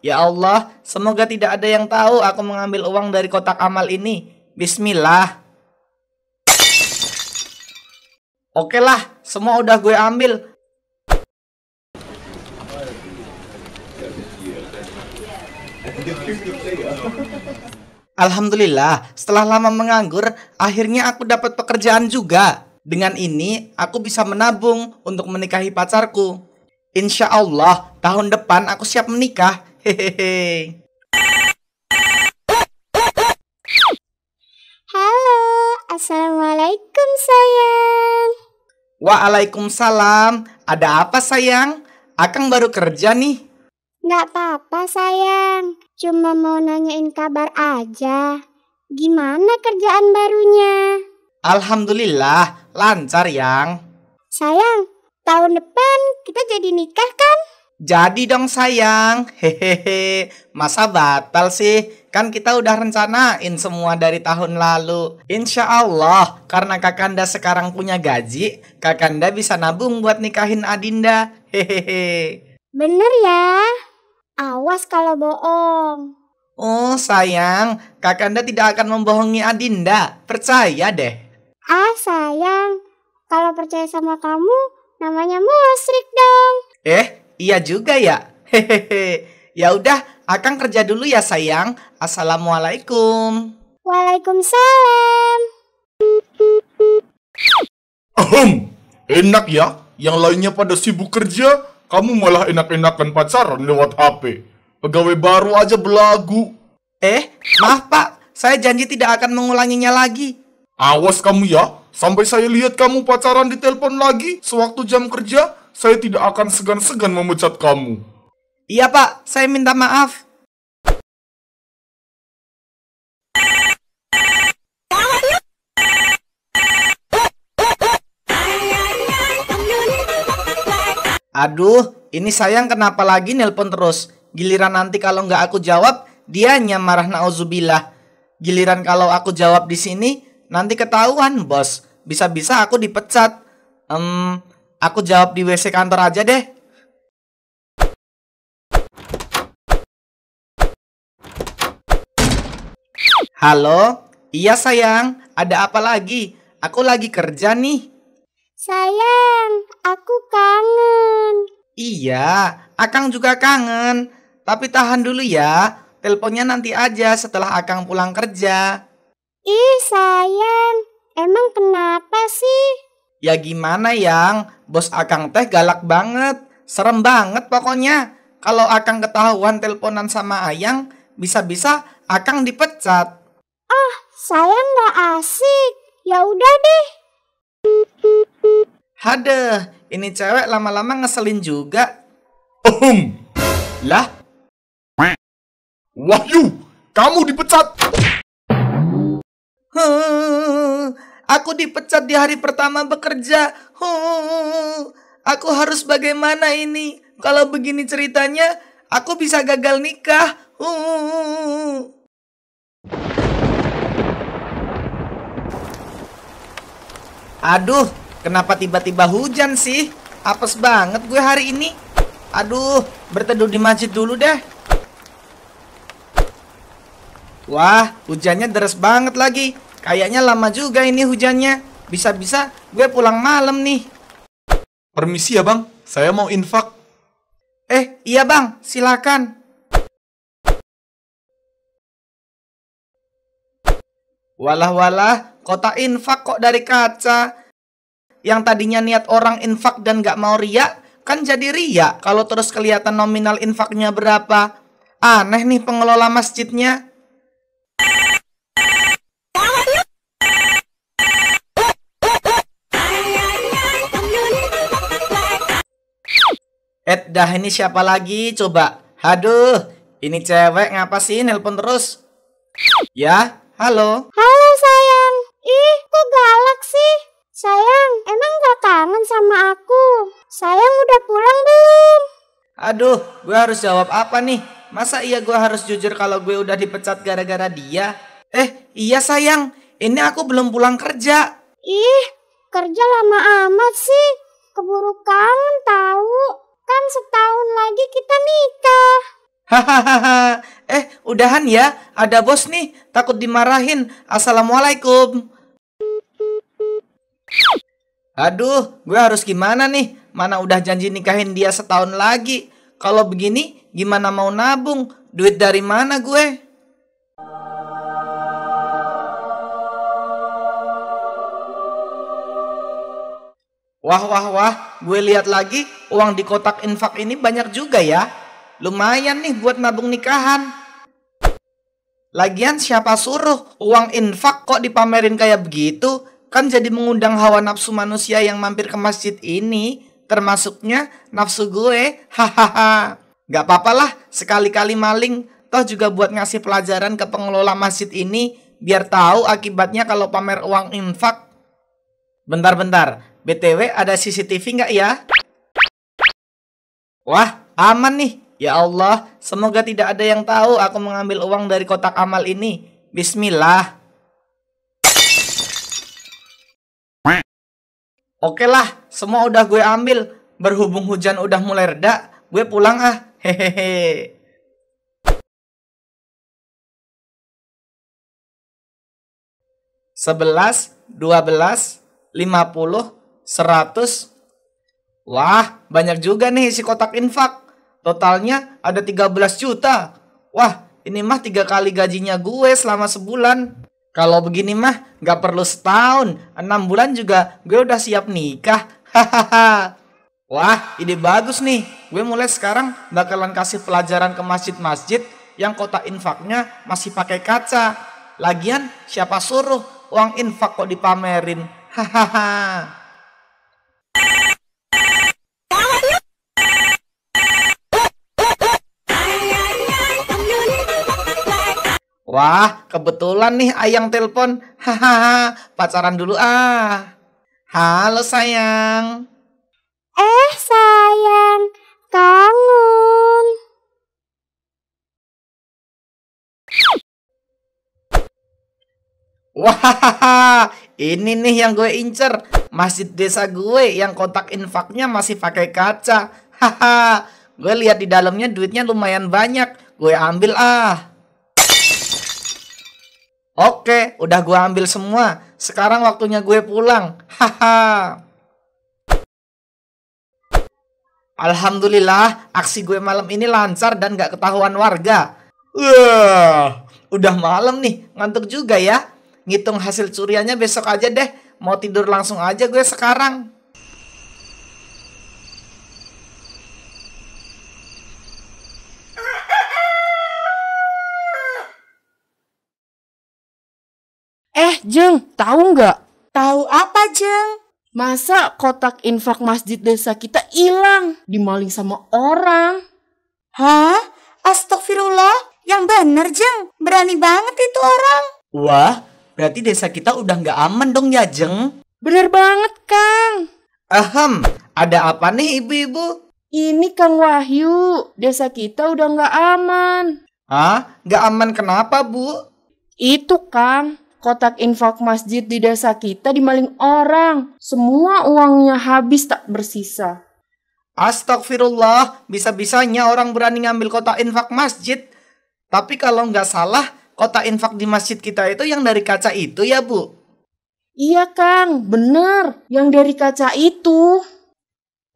Ya Allah, semoga tidak ada yang tahu aku mengambil uang dari kotak amal ini. Bismillah. Oke lah, semua udah gue ambil. Alhamdulillah, setelah lama menganggur, akhirnya aku dapat pekerjaan juga. Dengan ini, aku bisa menabung untuk menikahi pacarku. Insya Allah, tahun depan aku siap menikah Halo, assalamualaikum sayang. Waalaikumsalam. Ada apa sayang? Akang baru kerja nih. Nggak apa-apa sayang. Cuma mau nanyain kabar aja. Gimana kerjaan barunya? Alhamdulillah, lancar yang. Sayang, tahun depan kita jadi nikah kan? Jadi dong sayang, hehehe, masa batal sih? Kan kita udah rencanain semua dari tahun lalu. Insya Allah, karena kakanda sekarang punya gaji, kakanda bisa nabung buat nikahin Adinda, hehehe. Bener ya, awas kalau bohong. Oh sayang, kakanda tidak akan membohongi Adinda, percaya deh. Ah sayang, kalau percaya sama kamu, namanya musrik dong. Eh, Iya juga ya. Hehehe. Ya udah, Akang kerja dulu ya sayang. Assalamualaikum. Waalaikumsalam. Ahem. Enak ya. Yang lainnya pada sibuk kerja, kamu malah enak-enakan pacaran lewat HP. Pegawai baru aja belagu. Eh, maaf Pak, saya janji tidak akan mengulanginya lagi. Awas kamu ya, sampai saya lihat kamu pacaran di telepon lagi sewaktu jam kerja, saya tidak akan segan-segan memecat kamu. Iya, Pak. Saya minta maaf. Aduh, ini sayang kenapa lagi nelpon terus? Giliran nanti kalau nggak aku jawab, dia marah nauzubillah. Giliran kalau aku jawab di sini, nanti ketahuan, bos. Bisa-bisa aku dipecat. Hmm, Aku jawab di WC kantor aja deh. Halo? Iya sayang, ada apa lagi? Aku lagi kerja nih. Sayang, aku kangen. Iya, Akang juga kangen. Tapi tahan dulu ya, teleponnya nanti aja setelah Akang pulang kerja. Ih sayang, emang kenapa sih? Ya gimana yang, bos Akang teh galak banget. Serem banget pokoknya. Kalau Akang ketahuan teleponan sama Ayang, bisa-bisa Akang dipecat. Ah, saya nggak asik. Ya udah deh. Hade, ini cewek lama-lama ngeselin juga. Ohum. Lah? Wahyu, kamu dipecat. Aku dipecat di hari pertama bekerja. aku harus bagaimana ini? Kalau begini ceritanya, aku bisa gagal nikah. Aduh, kenapa tiba-tiba hujan sih? Apes banget gue hari ini. Aduh, berteduh di masjid dulu deh. Wah, hujannya deras banget lagi. Kayaknya lama juga ini hujannya. Bisa-bisa gue pulang malam nih. Permisi ya bang, saya mau infak. Eh, iya bang, silakan. Walah-walah, kota infak kok dari kaca. Yang tadinya niat orang infak dan gak mau riak, kan jadi riak kalau terus kelihatan nominal infaknya berapa. Aneh nih pengelola masjidnya. Eh, dah ini siapa lagi coba? Haduh, ini cewek ngapa sih nelpon terus? Ya, halo. Halo sayang. Ih, kok galak sih? Sayang, emang gak kangen sama aku? Sayang udah pulang belum? Aduh, gue harus jawab apa nih? Masa iya gue harus jujur kalau gue udah dipecat gara-gara dia? Eh, iya sayang. Ini aku belum pulang kerja. Ih, kerja lama amat sih. Keburu kangen tahu. Kan setahun lagi kita nikah. Hahaha, eh udahan ya, ada bos nih, takut dimarahin. Assalamualaikum. Aduh, gue harus gimana nih? Mana udah janji nikahin dia setahun lagi. Kalau begini, gimana mau nabung? Duit dari mana gue? Wah, wah, wah, gue lihat lagi uang di kotak infak ini banyak juga ya. Lumayan nih buat nabung nikahan. Lagian siapa suruh uang infak kok dipamerin kayak begitu? Kan jadi mengundang hawa nafsu manusia yang mampir ke masjid ini. Termasuknya nafsu gue. Hahaha. Gak apa-apa lah, sekali-kali maling. Toh juga buat ngasih pelajaran ke pengelola masjid ini. Biar tahu akibatnya kalau pamer uang infak. Bentar-bentar, BTW ada CCTV nggak ya? Wah, aman nih. Ya Allah, semoga tidak ada yang tahu aku mengambil uang dari kotak amal ini. Bismillah. Oke lah, semua udah gue ambil. Berhubung hujan udah mulai reda, gue pulang ah. Hehehe. Sebelas, dua belas, lima puluh, 100. Wah, banyak juga nih isi kotak infak. Totalnya ada 13 juta. Wah, ini mah tiga kali gajinya gue selama sebulan. Kalau begini mah gak perlu setahun. Enam bulan juga gue udah siap nikah. Hahaha. Wah, ide bagus nih. Gue mulai sekarang bakalan kasih pelajaran ke masjid-masjid yang kotak infaknya masih pakai kaca. Lagian siapa suruh uang infak kok dipamerin? Hahaha. Wah, kebetulan nih Ayang telpon. Hahaha, pacaran dulu ah. Halo sayang. Eh sayang, bangun. Wah, ini nih yang gue incer. Masjid desa gue yang kotak infaknya masih pakai kaca. Haha, gue lihat di dalamnya duitnya lumayan banyak. Gue ambil ah. Oke, udah gue ambil semua. Sekarang waktunya gue pulang. Haha. Alhamdulillah, aksi gue malam ini lancar dan gak ketahuan warga. Wah, udah malam nih, ngantuk juga ya. Ngitung hasil curiannya besok aja deh. Mau tidur langsung aja gue sekarang. Eh, Jeng, tahu nggak? Tahu apa, Jeng? Masa kotak infak masjid desa kita hilang, dimaling sama orang? Hah? Astagfirullah, yang bener, Jeng. Berani banget itu orang. Wah, berarti desa kita udah nggak aman dong ya, Jeng? Bener banget, Kang. Ahem, ada apa nih ibu-ibu? Ini Kang Wahyu, desa kita udah nggak aman. Hah? Nggak aman kenapa, Bu? Itu, Kang kotak infak masjid di desa kita dimaling orang. Semua uangnya habis tak bersisa. Astagfirullah, bisa-bisanya orang berani ngambil kotak infak masjid. Tapi kalau nggak salah, kotak infak di masjid kita itu yang dari kaca itu ya, Bu? Iya, Kang. Bener, yang dari kaca itu.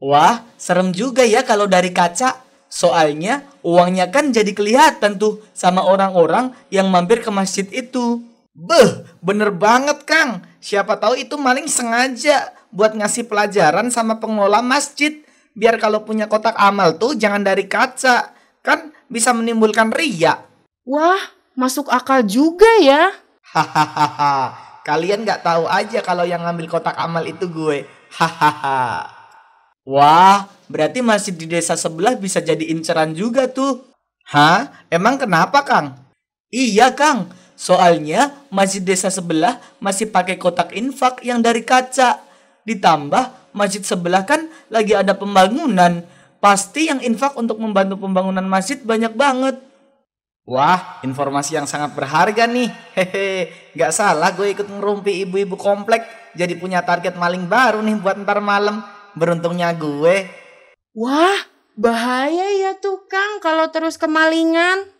Wah, serem juga ya kalau dari kaca. Soalnya uangnya kan jadi kelihatan tuh sama orang-orang yang mampir ke masjid itu. Beh, bener banget Kang. Siapa tahu itu maling sengaja buat ngasih pelajaran sama pengelola masjid. Biar kalau punya kotak amal tuh jangan dari kaca. Kan bisa menimbulkan ria. Wah, masuk akal juga ya. Hahaha, kalian gak tahu aja kalau yang ngambil kotak amal itu gue. Hahaha. Wah, berarti masih di desa sebelah bisa jadi inceran juga tuh. Hah? Emang kenapa, Kang? Iya, Kang Soalnya masjid desa sebelah masih pakai kotak infak yang dari kaca. Ditambah masjid sebelah kan lagi ada pembangunan. Pasti yang infak untuk membantu pembangunan masjid banyak banget. Wah, informasi yang sangat berharga nih. Hehe, nggak salah gue ikut ngerumpi ibu-ibu komplek. Jadi punya target maling baru nih buat ntar malam. Beruntungnya gue. Wah, bahaya ya tuh Kang kalau terus kemalingan.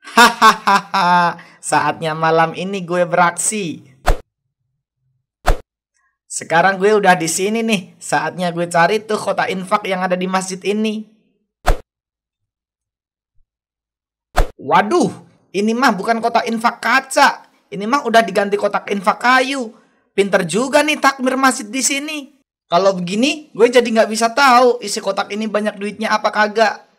Hahaha, saatnya malam ini gue beraksi. Sekarang gue udah di sini nih, saatnya gue cari tuh kota infak yang ada di masjid ini. Waduh, ini mah bukan kota infak kaca. Ini mah udah diganti kotak infak kayu. Pinter juga nih takmir masjid di sini. Kalau begini, gue jadi nggak bisa tahu isi kotak ini banyak duitnya apa kagak.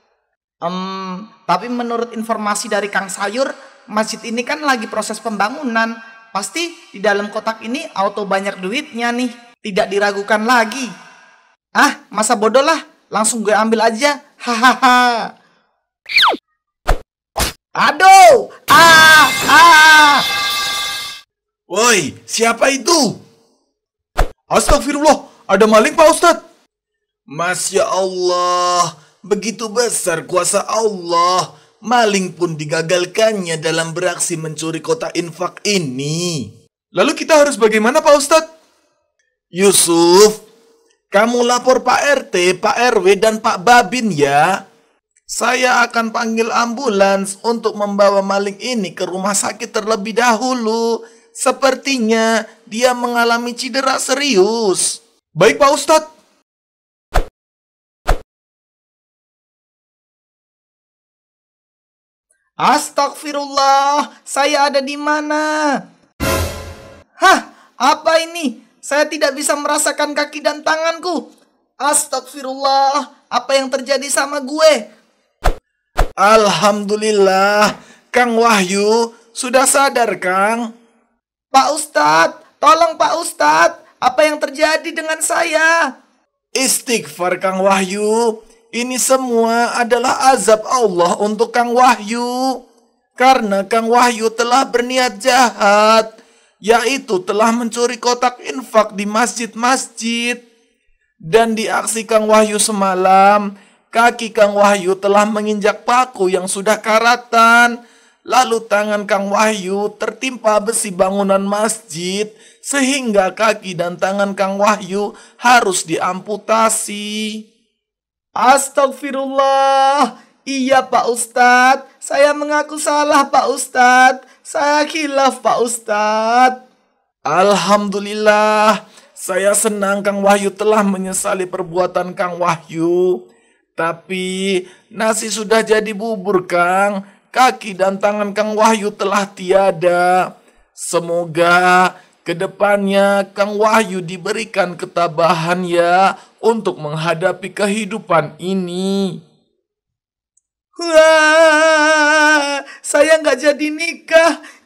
Um, tapi menurut informasi dari Kang Sayur, masjid ini kan lagi proses pembangunan. Pasti di dalam kotak ini auto banyak duitnya nih. Tidak diragukan lagi. Ah, masa bodoh lah. Langsung gue ambil aja. Hahaha. Aduh! Ah! Ah! Woi, siapa itu? Astagfirullah, ada maling Pak Ustadz. Masya Allah, Begitu besar kuasa Allah, maling pun digagalkannya dalam beraksi mencuri kota infak ini. Lalu kita harus bagaimana Pak Ustadz? Yusuf, kamu lapor Pak RT, Pak RW, dan Pak Babin ya. Saya akan panggil ambulans untuk membawa maling ini ke rumah sakit terlebih dahulu. Sepertinya dia mengalami cedera serius. Baik Pak Ustadz. Astagfirullah, saya ada di mana? Hah, apa ini? Saya tidak bisa merasakan kaki dan tanganku. Astagfirullah, apa yang terjadi sama gue? Alhamdulillah, Kang Wahyu sudah sadar, Kang. Pak Ustadz, tolong Pak Ustadz, apa yang terjadi dengan saya? Istighfar Kang Wahyu, ini semua adalah azab Allah untuk Kang Wahyu. Karena Kang Wahyu telah berniat jahat, yaitu telah mencuri kotak infak di masjid-masjid. Dan di aksi Kang Wahyu semalam, kaki Kang Wahyu telah menginjak paku yang sudah karatan. Lalu tangan Kang Wahyu tertimpa besi bangunan masjid sehingga kaki dan tangan Kang Wahyu harus diamputasi. Astagfirullah. Iya Pak Ustadz, saya mengaku salah Pak Ustadz. Saya khilaf Pak Ustadz. Alhamdulillah, saya senang Kang Wahyu telah menyesali perbuatan Kang Wahyu. Tapi nasi sudah jadi bubur Kang, kaki dan tangan Kang Wahyu telah tiada. Semoga kedepannya Kang Wahyu diberikan ketabahan ya untuk menghadapi kehidupan ini. Wah, saya nggak jadi nikah.